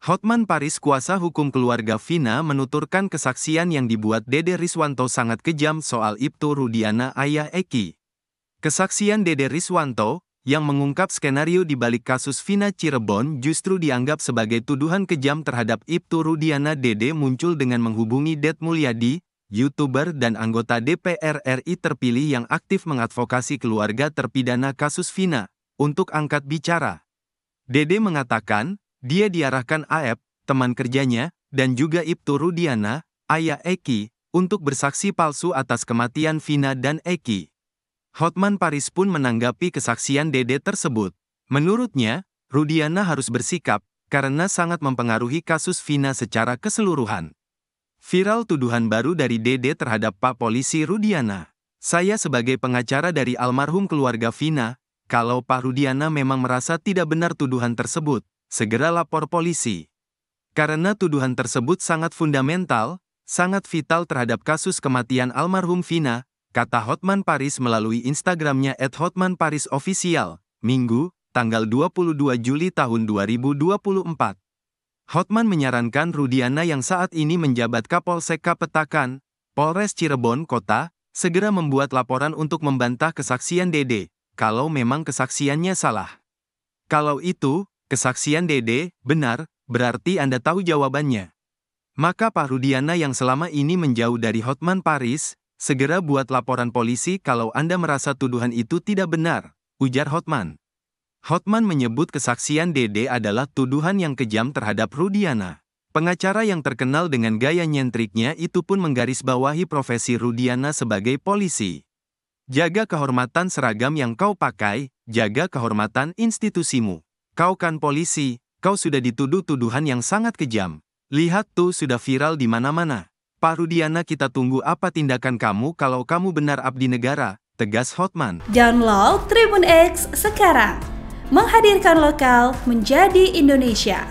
Hotman Paris kuasa hukum keluarga Vina menuturkan kesaksian yang dibuat Dede Riswanto sangat kejam soal Ibtu Rudiana ayah Eki. Kesaksian Dede Riswanto, yang mengungkap skenario di balik kasus Vina Cirebon justru dianggap sebagai tuduhan kejam terhadap Ibtu Rudiana Dede muncul dengan menghubungi Det Mulyadi, YouTuber dan anggota DPR RI terpilih yang aktif mengadvokasi keluarga terpidana kasus Vina, untuk angkat bicara. Dede mengatakan, dia diarahkan Aep, teman kerjanya, dan juga Ibtu Rudiana, ayah Eki, untuk bersaksi palsu atas kematian Vina dan Eki. Hotman Paris pun menanggapi kesaksian Dede tersebut. Menurutnya, Rudiana harus bersikap karena sangat mempengaruhi kasus Vina secara keseluruhan. Viral tuduhan baru dari Dede terhadap Pak Polisi Rudiana. Saya sebagai pengacara dari almarhum keluarga Vina, kalau Pak Rudiana memang merasa tidak benar tuduhan tersebut, segera lapor polisi. Karena tuduhan tersebut sangat fundamental, sangat vital terhadap kasus kematian almarhum Vina, kata Hotman Paris melalui Instagramnya at Hotman Paris Official, Minggu, tanggal 22 Juli tahun 2024. Hotman menyarankan Rudiana yang saat ini menjabat Kapolsek Kapetakan, Polres Cirebon Kota, segera membuat laporan untuk membantah kesaksian Dede, kalau memang kesaksiannya salah. Kalau itu, Kesaksian Dede, benar, berarti Anda tahu jawabannya. Maka Pak Rudiana yang selama ini menjauh dari Hotman Paris, segera buat laporan polisi kalau Anda merasa tuduhan itu tidak benar, ujar Hotman. Hotman menyebut kesaksian Dede adalah tuduhan yang kejam terhadap Rudiana. Pengacara yang terkenal dengan gaya nyentriknya itu pun menggarisbawahi profesi Rudiana sebagai polisi. Jaga kehormatan seragam yang kau pakai, jaga kehormatan institusimu. Kau kan polisi, kau sudah dituduh tuduhan yang sangat kejam. Lihat tuh sudah viral di mana-mana. Pak Rudiana kita tunggu apa tindakan kamu kalau kamu benar abdi negara, tegas Hotman. Download Tribun X sekarang. Menghadirkan lokal menjadi Indonesia.